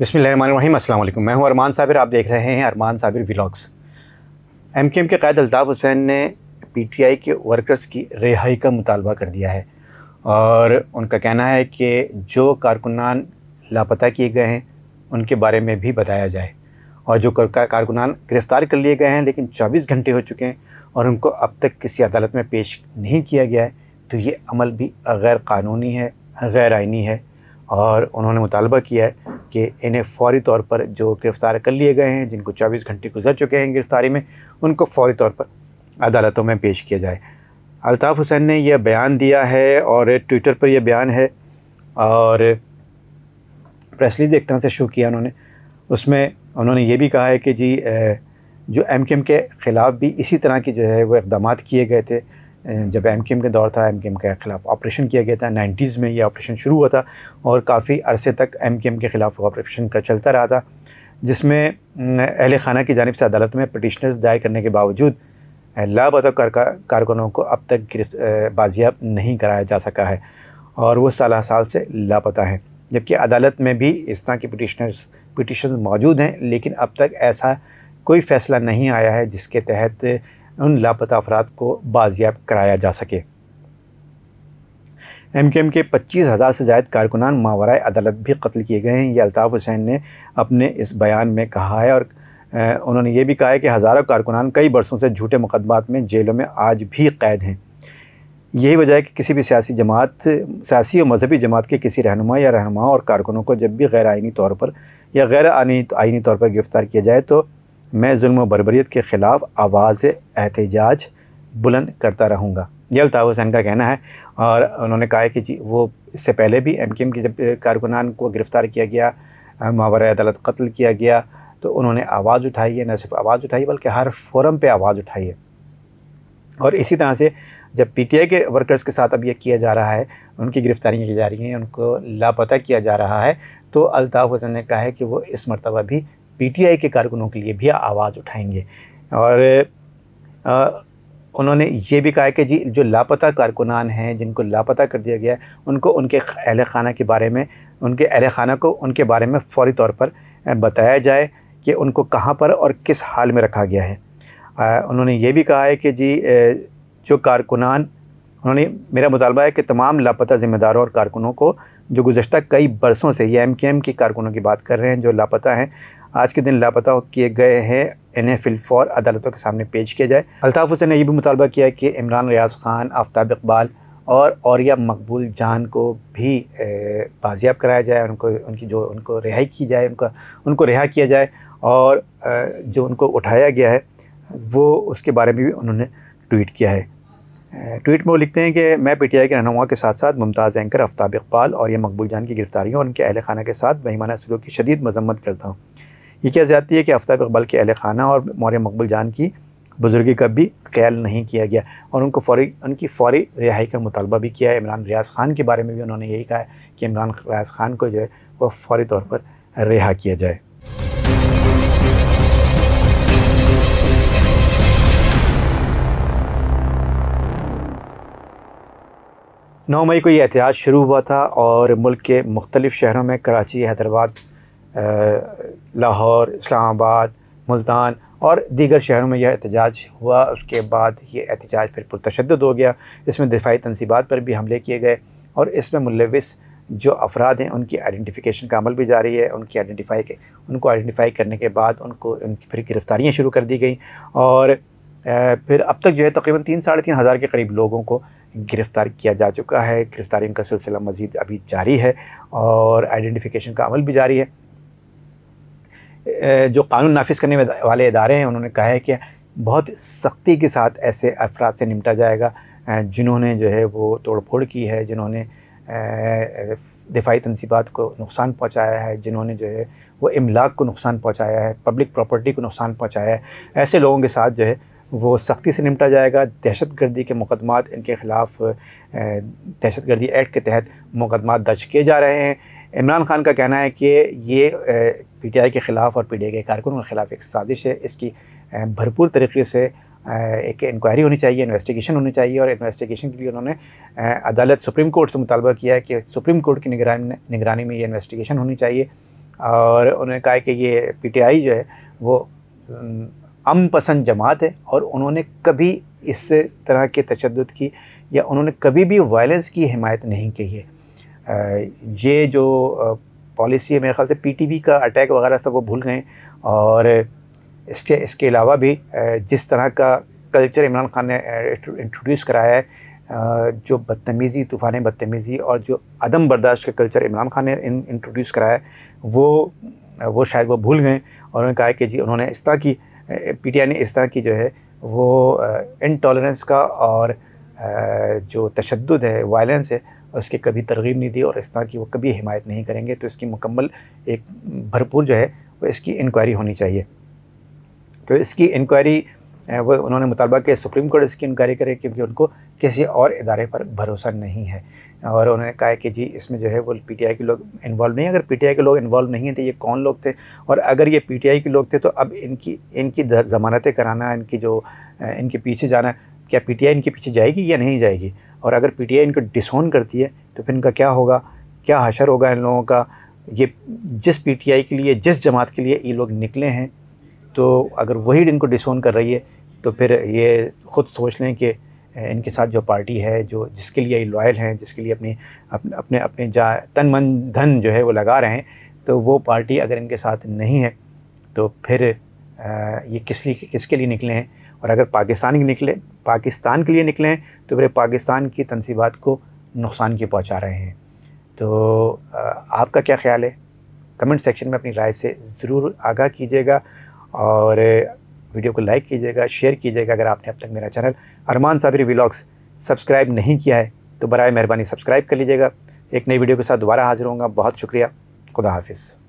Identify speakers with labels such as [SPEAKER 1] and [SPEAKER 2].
[SPEAKER 1] बिसमीम अल्लाम मैं हूं अरमान साबिर आप देख रहे हैं Arman Sabir vlogs M K M K Qaid Altaf Hussain ने पी टी आई के वर्कर्स की रिहाई का मुतालबा कर दिया है और उनका कहना है कि जो कारकुनान लापता किए गए हैं उनके बारे में भी बताया जाए और जो कारकुनान गिरफ़्तार कर लिए गए हैं लेकिन चौबीस घंटे हो चुके हैं और उनको अब तक किसी अदालत में पेश नहीं किया गया है तो ये अमल भी गैर कानूनी है गैर आइनी है और उन्होंने मुतालबा किया है कि इन्हें फौरी तौर पर जो गिरफ़्तार कर लिए गए हैं जिनको 24 घंटे गुजर चुके हैं गिरफ़्तारी में उनको फौरी तौर पर अदालतों में पेश किया जाए अलताफ़ हुसैन ने यह बयान दिया है और ट्विटर पर यह बयान है और प्रेस रिलीज एक तरह से शुरू किया उन्होंने उसमें उन्होंने ये भी कहा है कि जी जो एम के ख़िलाफ़ भी इसी तरह की जो है वो इकदाम किए गए थे जब एम के दौर था एम के ख़िलाफ़ ऑपरेशन किया गया था नाइन्टीज़ में ये ऑपरेशन शुरू हुआ था और काफ़ी अरसे तक एम के ख़िलाफ़ ऑपरेशन का चलता रहा था जिसमें अहल खाना की जानब से अदालत में पटिशनर्स दायर करने के बावजूद लाबता कारकुनों को अब तक गिरफ्त बाजियाब नहीं कराया जा सका है और वो साल साल से लापता हैं जबकि अदालत में भी इस तरह के पटिशनर्स पटिशन मौजूद हैं लेकिन अब तक ऐसा कोई फ़ैसला नहीं आया है जिसके तहत उन लापता अफराद को बाजियाब कराया जा सके एम के एम के पच्चीस हज़ार से ज़ायद कारकुनान मावरा अदालत भी कत्ल किए गए हैं ये अल्ताफ़ हुसैन ने अपने इस बयान में कहा है और उन्होंने ये भी कहा है कि हज़ारों कारकुनान कई बरसों से झूठे मुकदमात में जेलों में आज भी कैद हैं यही वजह है कि किसी भी सियासी जमात सियासी और मजहबी जमात के किसी रहनुमा या रहनुमाओं और कारकुनों को जब भी गैर आइनी तौर पर या गैर आइनी तौर पर गिरफ़्तार किया जाए तो मैं जुल्म बरबरीत के ख़िलाफ़ आवाज़ एहतजाज बुलंद करता रहूँगा ये अलताफ़ हुसैन का कहना है और उन्होंने कहा है कि जी वो इससे पहले भी एम के एम के जब कारकुनान को गिरफ़्तार किया गया मावर अदालत कत्ल किया गया तो उन्होंने आवाज़ उठाई है न सिर्फ आवाज़ उठाई बल्कि हर फोरम पर आवाज़ उठाई है और इसी तरह से जब पीटीआई के वर्कर्स के साथ अब यह किया जा रहा है उनकी गिरफ़्तारियाँ की जा रही हैं उनको लापता किया जा रहा है तो अलताफ़ हुसैन ने कहा है कि वो इस मरतबा भी पीटीआई के कारकुनों के लिए भी आवाज़ उठाएंगे और आ, उन्होंने ये भी कहा कि जी जो लापता कारकुनान हैं जिनको लापता कर दिया गया है उनको उनके अहल खाना के बारे में उनके अहल खाना को उनके बारे में फौरी तौर पर बताया जाए कि उनको कहाँ पर और किस हाल में रखा गया है आ, उन्होंने ये भी कहा है कि जी जो कारकुनान उन्होंने मेरा मुतालबा है कि तमाम लापता ज़िम्मेदारों और कारकुनों को जो गुज्त कई बरसों से ये एम के एम के कारकुनों की बात कर रहे हैं जो लापता हैं आज के दिन लापता किए गए हैं इन्हें फिलफौर अदालतों के सामने पेश किया जाए अल्ताफ़ हुसैन ने यह भी मुतालबा किया कि इमरान रियाज खान आफ्ताब इकबाल और औरिया मकबूल जान को भी बाजियाब कराया जाए उनको उनकी जो उनको रिहाई की जाए उनका उनको रिहा किया जाए और जो उनको उठाया गया है वो उसके बारे में भी उन्होंने ट्वीट किया है ट्वीट में वो लिखते हैं कि मैं पी टी आई के रहनुमा के साथ साथ मुमताज़ एंकर आफ्ताब इकबाल और यह मकबूल जान की गिरफ्तारियों और उनके अहल खाना के साथ बहिमाना सलूक की शदीद मजम्मत करता हूँ ये क्या ज़्यादा है कि आफ्ताब इकबाल के अहल खाना और मौर्य मकबूल जान की बुज़ुर्गी का भी ख्याल नहीं किया गया और उनको फौरी उनकी फौरी रिहाई का मुतालबा भी किया है इमरान रियाज खान के बारे में भी उन्होंने यही कहा है कि इमरान रियाज खान को जो है वह फौरी तौर पर रिहा किया जाए नौ मई को ये एहतियात शुरू हुआ था और मुल्क के मुख्तलिफ़ शहरों में कराची हैदराबाद लाहौर इस्लामाबाद मुल्तान और दीगर शहरों में यह एहतजाज हुआ उसके बाद ये एहतजाज फिर पुरतशद हो गया इसमें दिफाई तनसीबात पर भी हमले किए गए और इसमें मुलविस जो अफराद हैं उनकी आइडेंटिफिकेशन का अमल भी जारी है उनकी आइडेंटिफाई के उनको आइडेंटिफाई करने के बाद उनको उनकी फिर गिरफ़्तारियाँ शुरू कर दी गई और फिर अब तक जो है तकरीबन तीन साढ़े तीन हज़ार के करीब लोगों को गिरफ़्तार किया जा चुका है गिरफ़्तारियों का सिलसिला मज़ीद अभी जारी है और आइडेंटिफिकेशन का अमल भी जारी है जो कानून नाफिज करने वाले इदारे हैं उन्होंने कहा है कि बहुत सख्ती के साथ ऐसे अफराद से निपटा जाएगा जिन्होंने जो है वो तोड़ फोड़ की है जिन्होंने दिफाई तनसीबात को नुकसान पहुंचाया है जिन्होंने जो है वो इमलाक को नुकसान पहुंचाया है पब्लिक प्रॉपर्टी को नुकसान पहुंचाया है ऐसे लोगों के साथ जो है वो सख्ती से निपटा जाएगा दहशत गर्दी के मुकदमा इनके ख़िलाफ़ दहशत गर्दी एक्ट के तहत मुकदमा दर्ज किए जा रहे हैं इमरान खान का कहना है कि ये पीटीआई के ख़िलाफ़ और पीटीआई के कारकुनों के ख़िलाफ़ एक साजिश है इसकी भरपूर तरीके से एक इंक्वायरी होनी चाहिए इन्वेस्टिगेशन होनी चाहिए और इन्वेस्टिगेशन के लिए उन्होंने अदालत सुप्रीम कोर्ट से मुतालबा किया है कि सुप्रीम कोर्ट की निगरानी निगरानी में ये इन्वेस्टिगेशन होनी चाहिए और उन्होंने कहा कि ये पी जो है वो अम पसंद जमात है और उन्होंने कभी इस तरह के तशद की या उन्होंने कभी भी वायलेंस की हिमायत नहीं की है ये जो पॉलिसी है मेरे ख्याल से पीटीबी का अटैक वगैरह सब वो भूल गए और इसके इसके अलावा भी जिस तरह का कल्चर इमरान खान ने इंट्रोड्यूस कराया है जो बदतमीज़ी तूफ़ान बदतमीज़ी और जो अदम बर्दाश्त का कल्चर इमरान खान ने इंट्रोड्यूस कराया है वो वो शायद वो भूल गए और उन्होंने कहा कि जी उन्होंने इस तरह की पी ने इस तरह की जो है वो इनटॉलरेंस का और जो तशद है वायलेंस है उसके कभी तरगीब नहीं दी और इस तरह की वो कभी हिमायत नहीं करेंगे तो इसकी मुकम्मल एक भरपूर जो है वो इसकी इंक्वायरी होनी चाहिए तो इसकी इंक्वायरी वो उन्होंने मुतालबा किया सुप्रीम कोर्ट इसकी इंक्वायरी करे क्योंकि उनको किसी और इदारे पर भरोसा नहीं है और उन्होंने कहा कि जी इसमें जो है वो पीटीआई के लोग इन्वॉल्व नहीं अगर पीटीआई के लोग इन्वॉल्व नहीं थे तो ये कौन लोग थे और अगर ये पीटीआई के लोग थे तो अब इनकी इनकी ज़मानतें कराना इनकी जो इनके पीछे जाना क्या पीटीआई इनके पीछे जाएगी या नहीं जाएगी और अगर पी टी आई इनको डिसोन करती है तो फिर इनका क्या होगा क्या हशर होगा इन लोगों का ये जिस पी टी आई के लिए जिस जमात के लिए ये लोग निकले हैं तो अगर वही इनको डिसोन कर रही है तो फिर ये ख़ुद सोच लें कि इनके साथ जो पार्टी है जो जिसके लिए ये लॉयल हैं जिसके लिए अपनी अपने अपने अपने जा तन मन धन जो है वो लगा रहे हैं तो वो पार्टी अगर इनके साथ नहीं है तो फिर आ, ये किस लिए किसके लिए निकले हैं और अगर पाकिस्तान के निकले पाकिस्तान के लिए निकलें तो फिर पाकिस्तान की तनसीबात को नुकसान की पहुँचा रहे हैं तो आपका क्या ख्याल है कमेंट सेक्शन में अपनी राय से ज़रूर आगाह कीजिएगा और वीडियो को लाइक कीजिएगा शेयर कीजिएगा अगर आपने अब तक मेरा channel Arman Sabir vlogs subscribe नहीं किया है तो बरए मेहरबानी सब्सक्राइब कर लीजिएगा एक नई वीडियो के साथ दोबारा हाजिर होंगे बहुत शुक्रिया खुदा हाफिज़